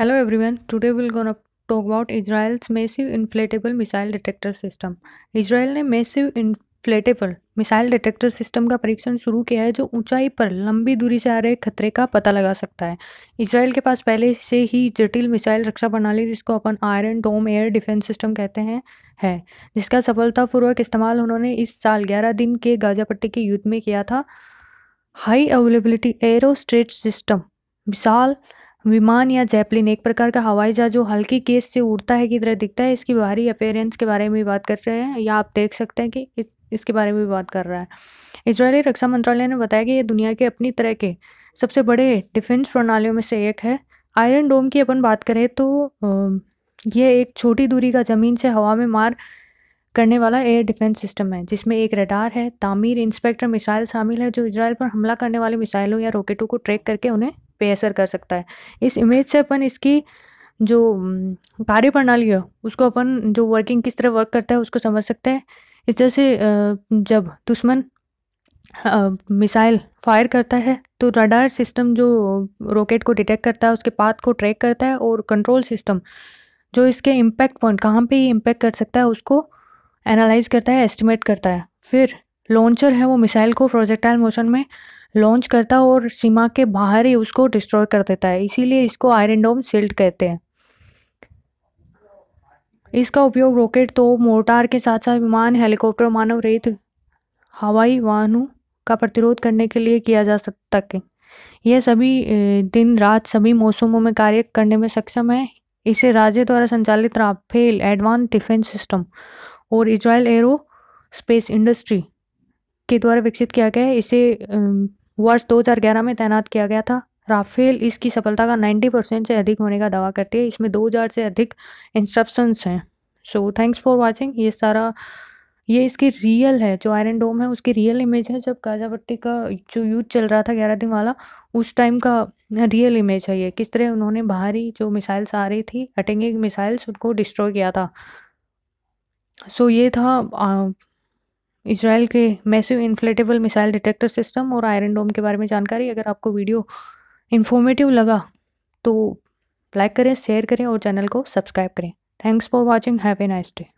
hello everyone today will gonna talk about Israel's massive inflatable missile detector system Israel ने massive inflatable missile detector system का परीक्षण शुरू किया है जो ऊंचाई पर लंबी दूरी से आ रहे खतरे का पता लगा सकता है इसराइल के पास पहले से ही जटिल मिसाइल रक्षा प्रणाली जिसको अपन iron dome air defence system कहते हैं है जिसका सफलतापूर्वक इस्तेमाल उन्होंने इस साल ग्यारह दिन के गाजापट्टी के युद्ध में किया था हाई अवेलेबिलिटी एरोस्ट्रेट सिस्टम मिसाल विमान या जैपलिन एक प्रकार का हवाई जहाज जो हल्की केस से उड़ता है की तरह दिखता है इसकी बाहरी अपेयरेंस के बारे में बात कर रहे हैं या आप देख सकते हैं कि इस इसके बारे में भी बात कर रहा है इसराइली रक्षा मंत्रालय ने बताया कि ये दुनिया के अपनी तरह के सबसे बड़े डिफेंस प्रणालियों में से एक है आयरन डोम की अपन बात करें तो यह एक छोटी दूरी का ज़मीन से हवा में मार करने वाला एयर डिफेंस सिस्टम है जिसमें एक रडार है तामीर इंस्पेक्टर मिसाइल शामिल है जो इसराइल पर हमला करने वाली मिसाइलों या रॉकेटों को ट्रैक करके उन्हें पे असर कर सकता है इस इमेज से अपन इसकी जो कार्य प्रणाली है उसको अपन जो वर्किंग किस तरह वर्क करता है उसको समझ सकते हैं इस तरह से जब दुश्मन मिसाइल फायर करता है तो रडार सिस्टम जो रॉकेट को डिटेक्ट करता है उसके पाथ को ट्रैक करता है और कंट्रोल सिस्टम जो इसके इम्पैक्ट पॉइंट कहाँ पे इम्पैक्ट कर सकता है उसको एनालाइज करता है एस्टिमेट करता है फिर लॉन्चर है वो मिसाइल को प्रोजेक्टाइल मोशन में लॉन्च करता है और सीमा के बाहर ही उसको डिस्ट्रॉय कर देता है इसीलिए इसको आयरन डोम सिल्ट कहते हैं इसका उपयोग रॉकेट तो मोर्टार के साथ साथ विमान हेलीकॉप्टर मानव रहित हवाई वाहनों का प्रतिरोध करने के लिए किया जा सकता है यह सभी दिन रात सभी मौसमों में कार्य करने में सक्षम है इसे राज्य द्वारा संचालित राफेल एडवांस डिफेंस सिस्टम और इजराइल एरो स्पेस इंडस्ट्री के द्वारा विकसित किया गया है इसे वर्ष 2011 में तैनात किया गया था राफेल इसकी सफलता का 90 परसेंट से अधिक होने का दावा करती है इसमें 2000 से अधिक इंस्ट्रक्शंस हैं सो थैंक्स फॉर वाचिंग ये सारा ये इसकी रियल है जो आयरन डोम है उसकी रियल इमेज है जब गाजापट्टी का जो युद्ध चल रहा था ग्यारह दिन वाला उस टाइम का रियल इमेज है ये किस तरह उन्होंने बाहरी जो मिसाइल्स आ रही थी अटेंगे मिसाइल्स उनको डिस्ट्रॉय किया था सो so, ये था इसराइल के massive inflatable missile detector system और आयरन डोम के बारे में जानकारी अगर आपको वीडियो इन्फॉर्मेटिव लगा तो लाइक करें शेयर करें और चैनल को सब्सक्राइब करें thanks for watching have a nice day